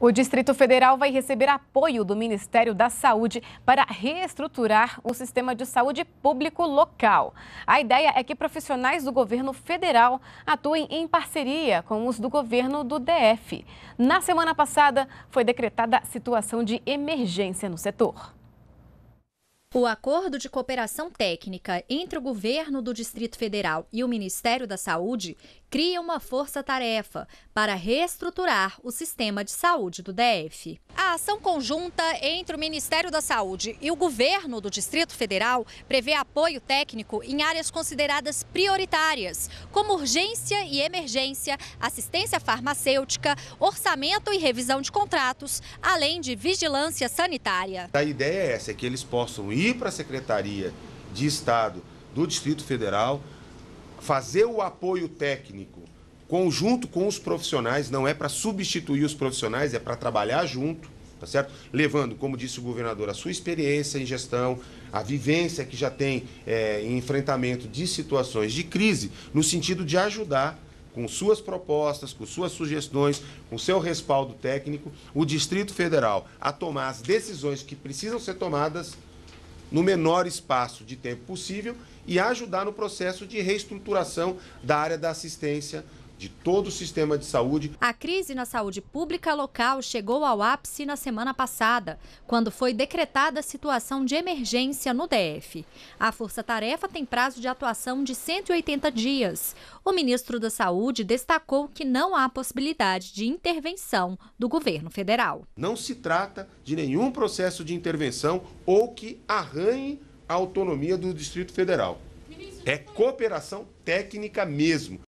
O Distrito Federal vai receber apoio do Ministério da Saúde para reestruturar o sistema de saúde público local. A ideia é que profissionais do governo federal atuem em parceria com os do governo do DF. Na semana passada, foi decretada situação de emergência no setor. O acordo de cooperação técnica entre o governo do Distrito Federal e o Ministério da Saúde cria uma força-tarefa para reestruturar o sistema de saúde do DF. A ação conjunta entre o Ministério da Saúde e o governo do Distrito Federal prevê apoio técnico em áreas consideradas prioritárias, como urgência e emergência, assistência farmacêutica, orçamento e revisão de contratos, além de vigilância sanitária. A ideia é essa, é que eles possam ir ir para a Secretaria de Estado do Distrito Federal, fazer o apoio técnico conjunto com os profissionais, não é para substituir os profissionais, é para trabalhar junto, tá certo? Levando, como disse o governador, a sua experiência em gestão, a vivência que já tem é, em enfrentamento de situações de crise, no sentido de ajudar com suas propostas, com suas sugestões, com seu respaldo técnico, o Distrito Federal a tomar as decisões que precisam ser tomadas no menor espaço de tempo possível e ajudar no processo de reestruturação da área da assistência de todo o sistema de saúde. A crise na saúde pública local chegou ao ápice na semana passada, quando foi decretada a situação de emergência no DF. A força-tarefa tem prazo de atuação de 180 dias. O ministro da Saúde destacou que não há possibilidade de intervenção do governo federal. Não se trata de nenhum processo de intervenção ou que arranhe a autonomia do Distrito Federal. É cooperação técnica mesmo.